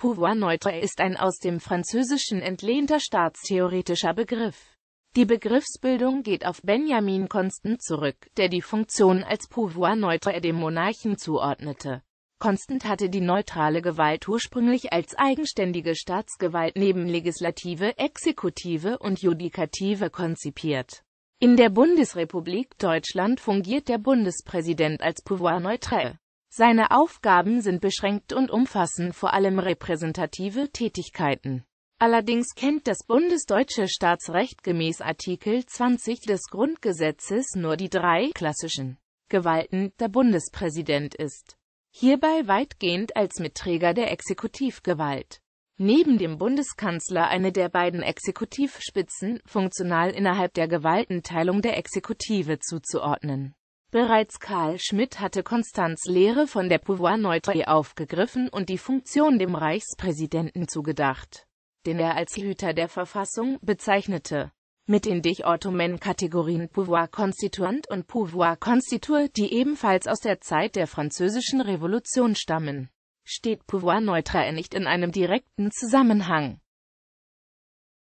Pouvoir neutre ist ein aus dem Französischen entlehnter staatstheoretischer Begriff. Die Begriffsbildung geht auf Benjamin Constant zurück, der die Funktion als Pouvoir neutre dem Monarchen zuordnete. Constant hatte die neutrale Gewalt ursprünglich als eigenständige Staatsgewalt neben Legislative, Exekutive und Judikative konzipiert. In der Bundesrepublik Deutschland fungiert der Bundespräsident als Pouvoir neutre. Seine Aufgaben sind beschränkt und umfassen vor allem repräsentative Tätigkeiten. Allerdings kennt das bundesdeutsche Staatsrecht gemäß Artikel 20 des Grundgesetzes nur die drei klassischen Gewalten, der Bundespräsident ist. Hierbei weitgehend als Mitträger der Exekutivgewalt. Neben dem Bundeskanzler eine der beiden Exekutivspitzen, funktional innerhalb der Gewaltenteilung der Exekutive zuzuordnen Bereits Karl Schmidt hatte Konstanz Lehre von der Pouvoir Neutre aufgegriffen und die Funktion dem Reichspräsidenten zugedacht, den er als Hüter der Verfassung bezeichnete. Mit den dich Ottoman-Kategorien Pouvoir Constituant und Pouvoir Constitue, die ebenfalls aus der Zeit der französischen Revolution stammen, steht Pouvoir Neutre nicht in einem direkten Zusammenhang.